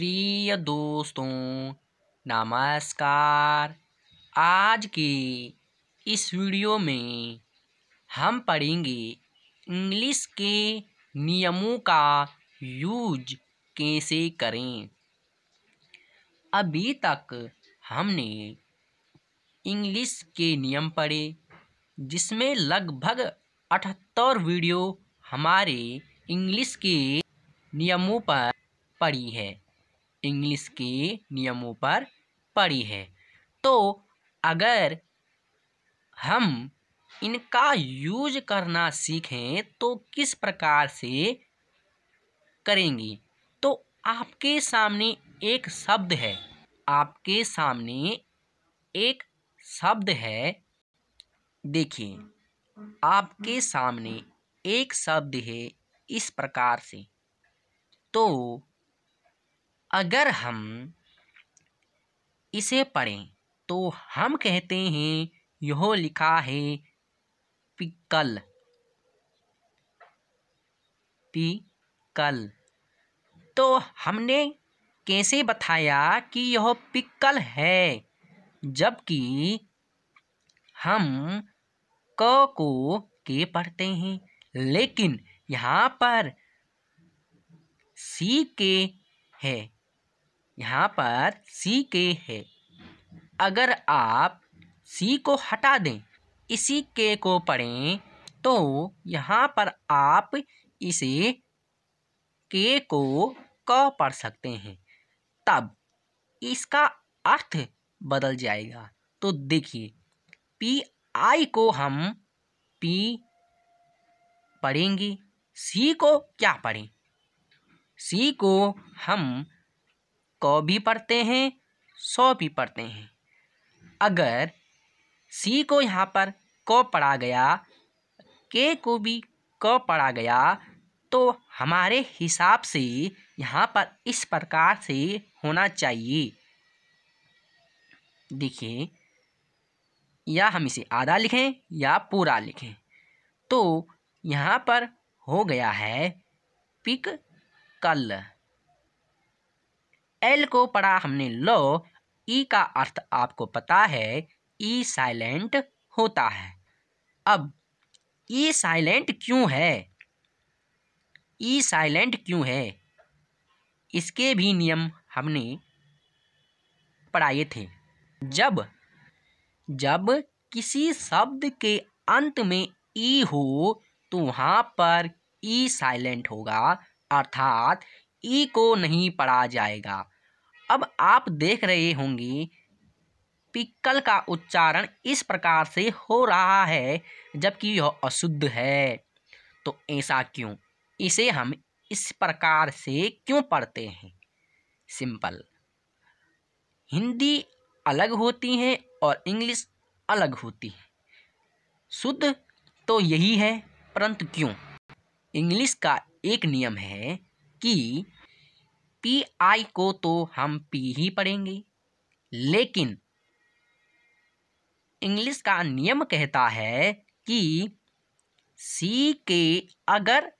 प्रिय दोस्तों नमस्कार आज के इस वीडियो में हम पढ़ेंगे इंग्लिश के नियमों का यूज कैसे करें अभी तक हमने इंग्लिश के नियम पढ़े जिसमें लगभग अठहत्तर वीडियो हमारे इंग्लिश के नियमों पर पड़ी है इंग्लिश के नियमों पर पड़ी है तो अगर हम इनका यूज करना सीखें तो किस प्रकार से करेंगे तो आपके सामने एक शब्द है आपके सामने एक शब्द है देखिए आपके सामने एक शब्द है इस प्रकार से तो अगर हम इसे पढ़ें तो हम कहते हैं यह लिखा है पिकल पिकल तो हमने कैसे बताया कि यह पिकल है जबकि हम क को के पढ़ते हैं लेकिन यहाँ पर सी के है यहाँ पर सी के है अगर आप सी को हटा दें इसी के को पढ़ें तो यहाँ पर आप इसे के को क पढ़ सकते हैं तब इसका अर्थ बदल जाएगा तो देखिए पी आई को हम पी पढ़ेंगे सी को क्या पढ़ें सी को हम कौ भी पढ़ते हैं सौ भी पढ़ते हैं अगर सी को यहाँ पर क पढ़ा गया के को भी क पढ़ा गया तो हमारे हिसाब से यहाँ पर इस प्रकार से होना चाहिए देखिए या हम इसे आधा लिखें या पूरा लिखें तो यहाँ पर हो गया है पिक कल एल को पढ़ा हमने लो ई का अर्थ आपको पता है ई साइलेंट होता है अब ई साइलेंट क्यों है ई साइलेंट क्यों है इसके भी नियम हमने पढ़ाए थे जब जब किसी शब्द के अंत में ई हो तो वहाँ पर ई साइलेंट होगा अर्थात ई को नहीं पढ़ा जाएगा अब आप देख रहे होंगे पिक्कल का उच्चारण इस प्रकार से हो रहा है जबकि यह अशुद्ध है तो ऐसा क्यों इसे हम इस प्रकार से क्यों पढ़ते हैं सिंपल हिंदी अलग होती है और इंग्लिश अलग होती है शुद्ध तो यही है परंतु क्यों इंग्लिश का एक नियम है कि पी आई को तो हम पी ही पढ़ेंगे लेकिन इंग्लिश का नियम कहता है कि सी के अगर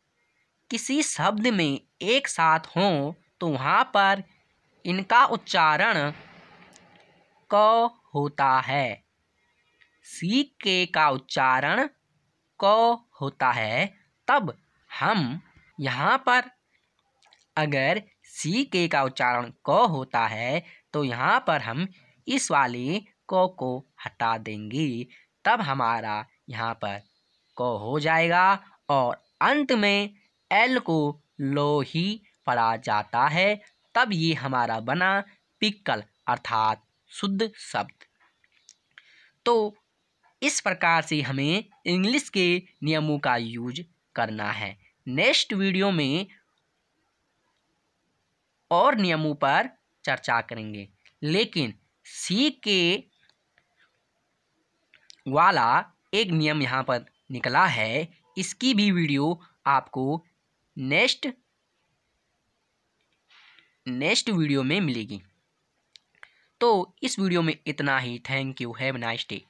किसी शब्द में एक साथ हो तो वहाँ पर इनका उच्चारण क होता है सी के का उच्चारण क होता है तब हम यहाँ पर अगर सी के का उच्चारण क होता है तो यहाँ पर हम इस वाले क को हटा देंगे तब हमारा यहाँ पर क हो जाएगा और अंत में एल को लो ही पढ़ा जाता है तब ये हमारा बना पिक्कल अर्थात शुद्ध शब्द तो इस प्रकार से हमें इंग्लिश के नियमों का यूज करना है नेक्स्ट वीडियो में और नियमों पर चर्चा करेंगे लेकिन सी के वाला एक नियम यहाँ पर निकला है इसकी भी वीडियो आपको नेक्स्ट नेक्स्ट वीडियो में मिलेगी तो इस वीडियो में इतना ही thank you have nice day